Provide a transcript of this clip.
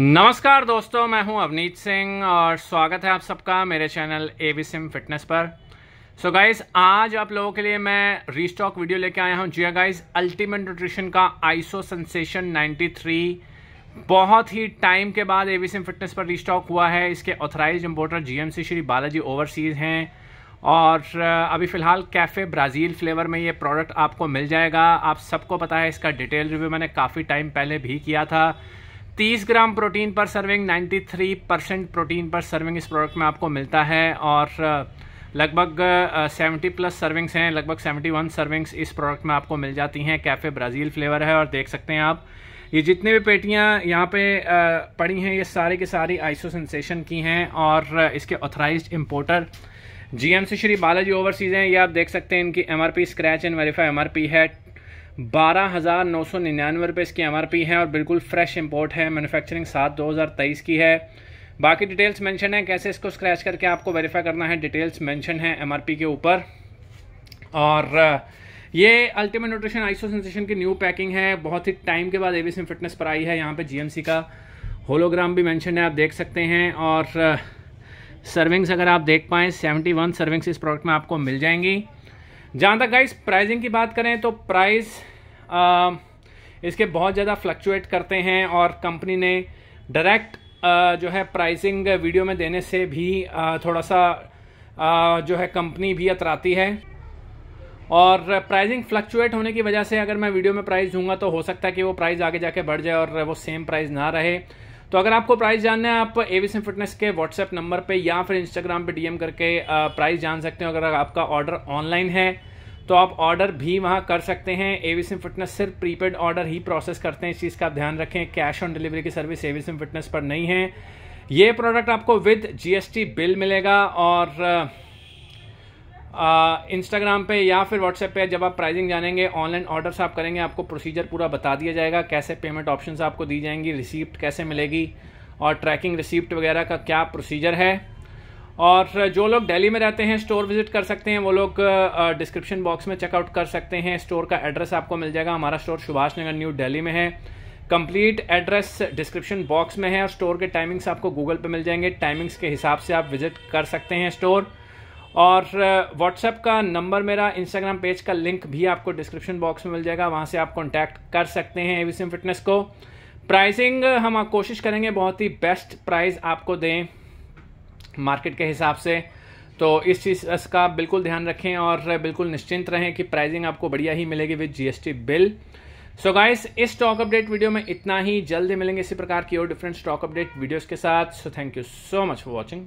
नमस्कार दोस्तों मैं हूं अवनीत सिंह और स्वागत है आप सबका मेरे channel A V Sim Fitness पर सो so गाइज आज आप लोगों के लिए मैं रीस्टॉक वीडियो लेके आया हूं जिया गाइज अल्टीमेट न्यूट्रिशन का आइसो सेंसेशन 93 बहुत ही टाइम के बाद ए सिम फिटनेस पर रीस्टॉक हुआ है इसके authorize importer G Shri Balaji overseas हैं और uh, अभी फ़िलहाल कैफ़े ब्राज़ील फ्लेवर में ये प्रोडक्ट आपको मिल जाएगा आप सबको पता है इसका डिटेल रिव्यू मैंने काफ़ी टाइम पहले भी किया था 30 gram protein per serving 93 percent protein per serving इस प्रोडक्ट में आपको मिलता है और लगभग 70 प्लस सर्विंग्स हैं लगभग 71 सर्विंग्स इस प्रोडक्ट में आपको मिल जाती हैं कैफ़े ब्राज़ील फ्लेवर है और देख सकते हैं आप ये जितनी भी पेटियाँ यहाँ पे पड़ी हैं ये सारे के सारी आइसो सेंसेशन की हैं और इसके authorize importer G M C Shri Balaji overseas हैं ये आप देख सकते हैं इनकी M R P scratch and verify M R P है बारह हज़ार नौ सौ निन्यानवे रुपये इसकी एम है और बिल्कुल फ्रेश इम्पोर्ट है मैनुफैक्चरिंग सात दो हज़ार तेईस की है बाकी डिटेल्स मेंशन है कैसे इसको स्क्रैच करके आपको वेरीफाई करना है डिटेल्स मेंशन है एम के ऊपर और uh, ये अल्टीमेट न्यूट्रिशन आइसो सेंसेशन की न्यू पैकिंग है बहुत ही टाइम के बाद ए बी फिटनेस पर आई है यहाँ एम सी का होलोग्राम भी मैंशन है आप देख सकते हैं और सर्विंग्स uh, अगर आप देख पाएँ वन सर्विंग्स इस प्रोडक्ट में आपको मिल जाएंगी जहाँ तक गाइस प्राइसिंग की बात करें तो प्राइस आ, इसके बहुत ज़्यादा फ्लक्चुएट करते हैं और कंपनी ने डायरेक्ट जो है प्राइसिंग वीडियो में देने से भी आ, थोड़ा सा आ, जो है कंपनी भी अतराती है और प्राइसिंग फ्लक्चुएट होने की वजह से अगर मैं वीडियो में प्राइस दूंगा तो हो सकता है कि वो प्राइस आगे जाके बढ़ जाए और वो सेम प्राइस ना रहे तो अगर आपको प्राइस जानना है आप एविसन फिटनेस के व्हाट्सएप नंबर पर या फिर इंस्टाग्राम पर डीएम करके प्राइस जान सकते हो अगर आपका ऑर्डर ऑनलाइन है तो आप ऑर्डर भी वहाँ कर सकते हैं एविसम फिटनेस सिर्फ प्रीपेड ऑर्डर ही प्रोसेस करते हैं इस चीज़ का ध्यान रखें कैश ऑन डिलीवरी की सर्विस एविसम फिटनेस पर नहीं है ये प्रोडक्ट आपको विद जीएसटी बिल मिलेगा और इंस्टाग्राम पे या फिर व्हाट्सएप पे जब आप प्राइसिंग जानेंगे ऑनलाइन ऑर्डर्स आप करेंगे आपको प्रोसीजर पूरा बता दिया जाएगा कैसे पेमेंट ऑप्शंस आपको दी जाएंगी रिसिप्ट कैसे मिलेगी और ट्रैकिंग रिसिप्ट वगैरह का क्या प्रोसीजर है और जो लोग दिल्ली में रहते हैं स्टोर विज़िट कर सकते हैं वो लोग डिस्क्रिप्शन बॉक्स में चेकआउट कर सकते हैं स्टोर का एड्रेस आपको मिल जाएगा हमारा स्टोर सुभाष नगर न्यू दिल्ली में है कंप्लीट एड्रेस डिस्क्रिप्शन बॉक्स में है और स्टोर के टाइमिंग्स आपको गूगल पे मिल जाएंगे टाइमिंग्स के हिसाब से आप विज़िट कर सकते हैं स्टोर और व्हाट्सएप का नंबर मेरा इंस्टाग्राम पेज का लिंक भी आपको डिस्क्रिप्शन बॉक्स में मिल जाएगा वहां से आप कॉन्टैक्ट कर सकते हैं एविसिम फिटनेस को प्राइसिंग हम कोशिश करेंगे बहुत ही बेस्ट प्राइस आपको दें मार्केट के हिसाब से तो इस चीज़ का बिल्कुल ध्यान रखें और बिल्कुल निश्चिंत रहें कि प्राइसिंग आपको बढ़िया ही मिलेगी with GST bill so guys इस स्टॉक अपडेट वीडियो में इतना ही जल्द मिलेंगे इसी प्रकार की और डिफरेंट स्टॉक अपडेट वीडियोस के साथ so thank you so much for watching